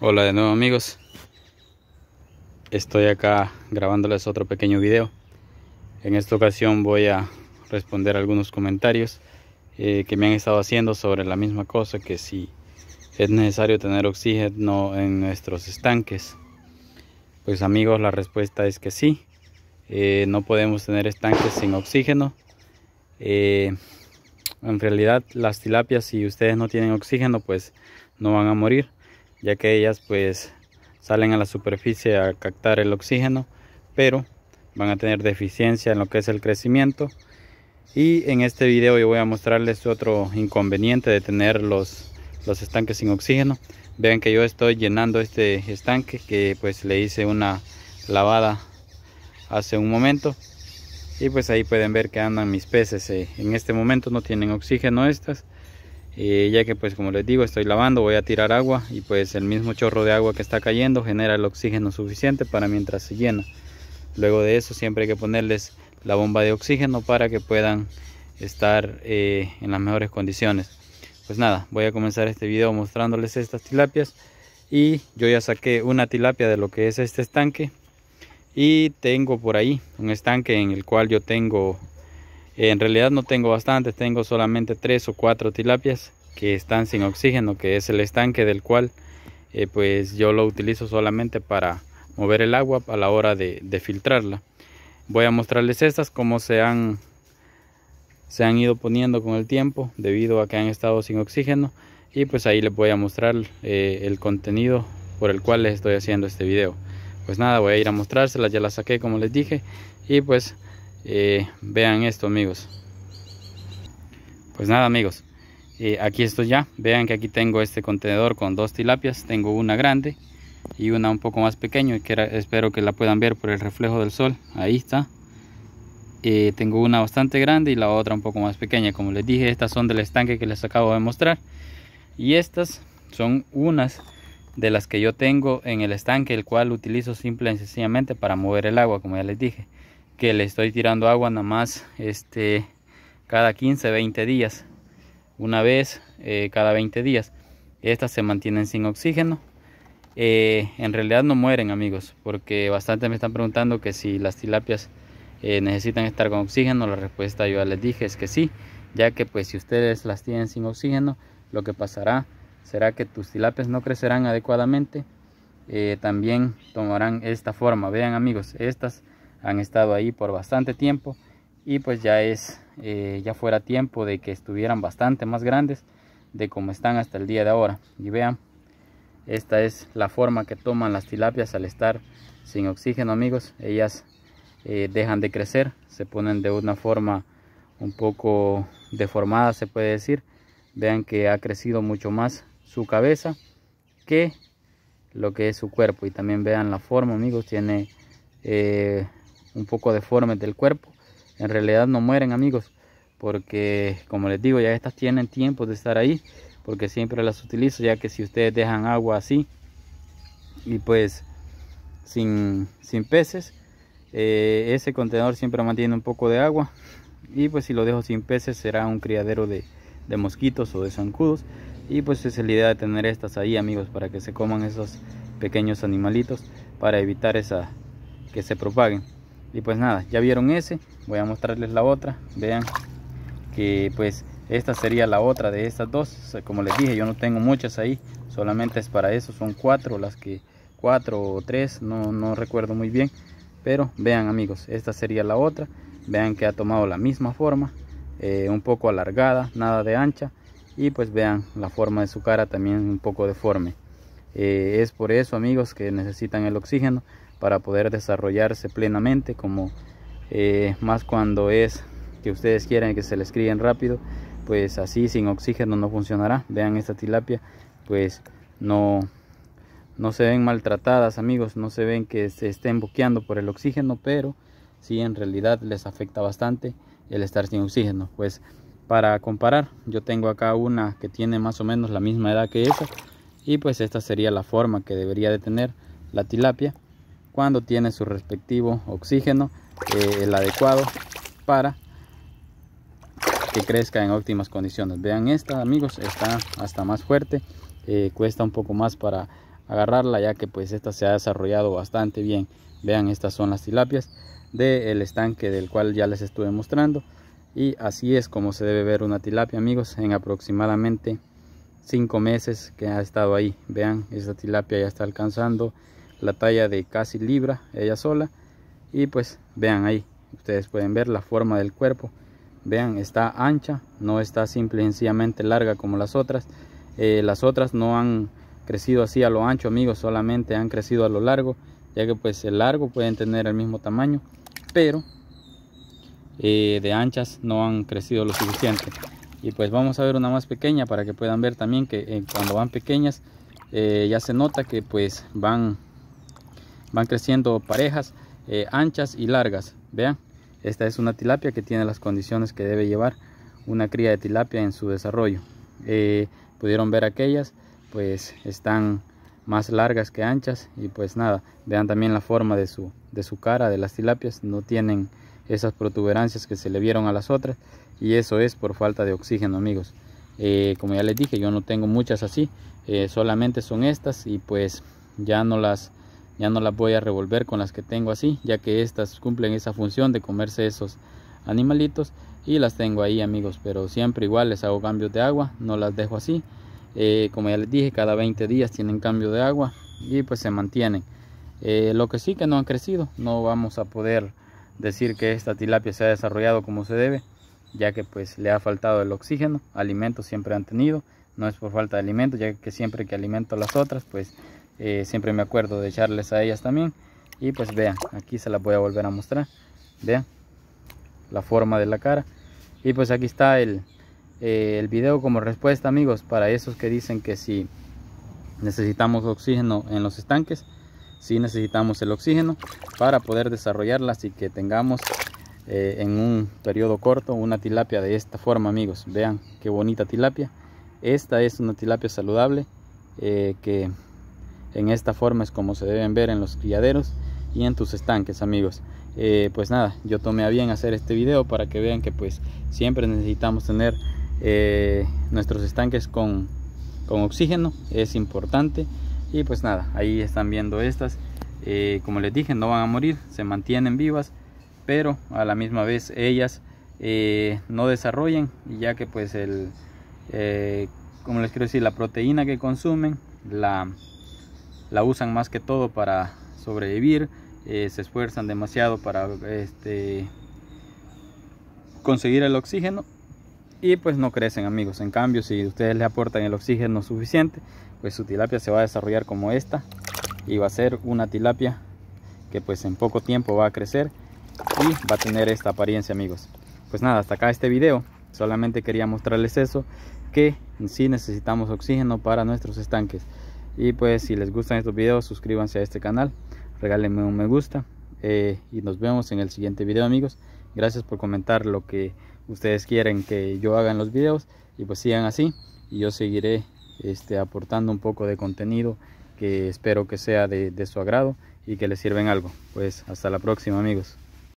Hola de nuevo amigos Estoy acá grabándoles otro pequeño video En esta ocasión voy a responder algunos comentarios eh, Que me han estado haciendo sobre la misma cosa Que si es necesario tener oxígeno en nuestros estanques Pues amigos la respuesta es que sí eh, No podemos tener estanques sin oxígeno eh, En realidad las tilapias si ustedes no tienen oxígeno pues no van a morir ya que ellas pues salen a la superficie a captar el oxígeno, pero van a tener deficiencia en lo que es el crecimiento. Y en este video yo voy a mostrarles otro inconveniente de tener los, los estanques sin oxígeno. Vean que yo estoy llenando este estanque que pues le hice una lavada hace un momento. Y pues ahí pueden ver que andan mis peces. Eh. En este momento no tienen oxígeno estas. Eh, ya que pues como les digo estoy lavando voy a tirar agua y pues el mismo chorro de agua que está cayendo genera el oxígeno suficiente para mientras se llena luego de eso siempre hay que ponerles la bomba de oxígeno para que puedan estar eh, en las mejores condiciones pues nada voy a comenzar este video mostrándoles estas tilapias y yo ya saqué una tilapia de lo que es este estanque y tengo por ahí un estanque en el cual yo tengo eh, en realidad no tengo bastantes, tengo solamente tres o cuatro tilapias que están sin oxígeno, que es el estanque del cual eh, pues yo lo utilizo solamente para mover el agua a la hora de, filtrarla. Voy a mostrarles estas, como se han, se han ido poniendo con el tiempo debido a que han estado sin oxígeno y pues ahí les voy a mostrar eh, el contenido por el cual les estoy haciendo este video pues nada voy a ir a mostrárselas ya las saqué como les dije y pues eh, vean esto amigos. Pues nada amigos. Eh, aquí estoy ya. Vean que aquí tengo este contenedor con dos tilapias. Tengo una grande y una un poco más pequeña. Que espero que la puedan ver por el reflejo del sol. Ahí está. Eh, tengo una bastante grande y la otra un poco más pequeña. Como les dije, estas son del estanque que les acabo de mostrar. Y estas son unas de las que yo tengo en el estanque, el cual utilizo simple y sencillamente para mover el agua, como ya les dije que le estoy tirando agua nada más este, cada 15, 20 días. Una vez eh, cada 20 días. Estas se mantienen sin oxígeno. Eh, en realidad no mueren amigos, porque bastante me están preguntando que si las tilapias eh, necesitan estar con oxígeno. La respuesta yo ya les dije es que sí, ya que pues si ustedes las tienen sin oxígeno, lo que pasará será que tus tilapias no crecerán adecuadamente. también tomarán esta forma. Vean amigos, estas han estado ahí por bastante tiempo y pues ya es eh, ya fuera tiempo de que estuvieran bastante más grandes de como están hasta el día de ahora y vean esta es la forma que toman las tilapias al estar sin oxígeno amigos ellas eh, dejan de crecer se ponen de una forma un poco deformada se puede decir vean que ha crecido mucho más su cabeza que lo que es su cuerpo y también vean la forma amigos tiene eh, un poco deformes del cuerpo, en realidad no mueren amigos, porque como les digo, ya estas tienen tiempo de estar ahí, porque siempre las utilizo, ya que si ustedes dejan agua así y pues sin, sin peces, eh, ese contenedor siempre mantiene un poco de agua y pues si lo dejo sin peces será un criadero de, mosquitos o de zancudos y pues es la idea de tener estas ahí amigos para que se coman esos pequeños animalitos para evitar esa que se propaguen y pues nada ya vieron ese voy a mostrarles la otra vean que pues esta sería la otra de estas dos como les dije yo no tengo muchas ahí solamente es para eso son cuatro las que cuatro o tres no, no recuerdo muy bien pero vean amigos esta sería la otra vean que ha tomado la misma forma eh, un poco alargada nada de ancha y pues vean la forma de su cara también un poco deforme eh, es por eso amigos que necesitan el oxígeno para poder desarrollarse plenamente como eh, más cuando es que ustedes quieren que se les críen rápido pues así sin oxígeno no funcionará vean esta tilapia pues no no se ven maltratadas amigos no se ven que se estén boqueando por el oxígeno pero sí en realidad les afecta bastante el estar sin oxígeno pues para comparar yo tengo acá una que tiene más o menos la misma edad que esa y pues esta sería la forma que debería de tener la tilapia cuando tiene su respectivo oxígeno, eh, el adecuado para que crezca en óptimas condiciones. Vean esta amigos, está hasta más fuerte, eh, cuesta un poco más para agarrarla ya que pues esta se ha desarrollado bastante bien. Vean estas son las tilapias del estanque del cual ya les estuve mostrando y así es como se debe ver una tilapia amigos en aproximadamente 5 meses que ha estado ahí vean esta tilapia ya está alcanzando la talla de casi libra ella sola y pues vean ahí ustedes pueden ver la forma del cuerpo vean está ancha no está simplemente sencillamente larga como las otras eh, las otras no han crecido así a lo ancho amigos solamente han crecido a lo largo ya que pues el largo pueden tener el mismo tamaño pero eh, de anchas no han crecido lo suficiente y pues vamos a ver una más pequeña para que puedan ver también que eh, cuando van pequeñas ya se nota que pues van van creciendo parejas eh, anchas y largas vean esta es una tilapia que tiene las condiciones que debe llevar una cría de tilapia en su desarrollo eh, pudieron ver aquellas pues están más largas que anchas y pues nada vean también la forma de su de su cara de las tilapias no tienen esas protuberancias que se le vieron a las otras y eso es por falta de oxígeno amigos eh, como ya les dije yo no tengo muchas así solamente son estas y pues ya no las ya no las voy a revolver con las que tengo así ya que estas cumplen esa función de comerse esos animalitos y las tengo ahí amigos pero siempre igual les hago cambios de agua no las dejo así eh, como ya les dije cada 20 días tienen cambio de agua y pues se mantienen eh, lo que sí que no han crecido no vamos a poder decir que esta tilapia se ha desarrollado como se debe ya que pues le ha faltado el oxígeno alimentos siempre han tenido no es por falta de alimentos ya que siempre que alimento las otras pues eh, siempre me acuerdo de echarles a ellas también y pues vean aquí se las voy a volver a mostrar vean la forma de la cara y pues aquí está eh, el, video como respuesta amigos para esos que dicen que si necesitamos oxígeno en los estanques si necesitamos el oxígeno para poder desarrollarlas y que tengamos eh, en un periodo corto una tilapia de esta forma amigos vean qué bonita tilapia esta es una tilapia saludable que en esta forma es como se deben ver en los criaderos y en tus estanques amigos. Eh, pues nada, yo tomé a bien hacer este video para que vean que pues siempre necesitamos tener eh, nuestros estanques con, oxígeno, es importante. Y pues nada, ahí están viendo estas. Eh, como les dije, no van a morir, se mantienen vivas, pero a la misma vez ellas no desarrollan, ya que pues el, como les quiero decir, la proteína que consumen, la, la usan más que todo para sobrevivir, eh, se esfuerzan demasiado para este, conseguir el oxígeno y pues no crecen amigos. En cambio, si ustedes le aportan el oxígeno suficiente, pues su tilapia se va a desarrollar como esta y va a ser una tilapia que pues en poco tiempo va a crecer y va a tener esta apariencia amigos. Pues nada, hasta acá este video. Solamente quería mostrarles eso, que sí necesitamos oxígeno para nuestros estanques. Y pues si les gustan estos videos, suscríbanse a este canal, regálenme un me gusta. Eh, y nos vemos en el siguiente video amigos. Gracias por comentar lo que ustedes quieren que yo haga en los videos. Y pues sigan así. Y yo seguiré este, aportando un poco de contenido que espero que sea de, de su agrado y que les sirva en algo. Pues hasta la próxima amigos.